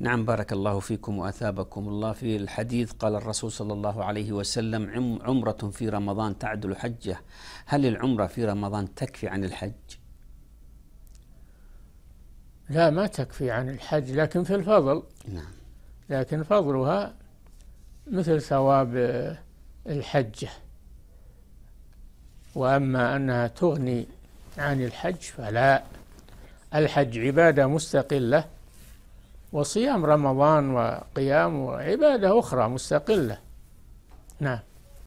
نعم بارك الله فيكم واثابكم الله في الحديث قال الرسول صلى الله عليه وسلم عمره في رمضان تعدل حجه هل العمره في رمضان تكفي عن الحج؟ لا ما تكفي عن الحج لكن في الفضل نعم لكن فضلها مثل ثواب آه، الحجه واما انها تغني عن الحج فلا الحج عباده مستقله وصيام رمضان وقيامه عبادة أخرى مستقلة نعم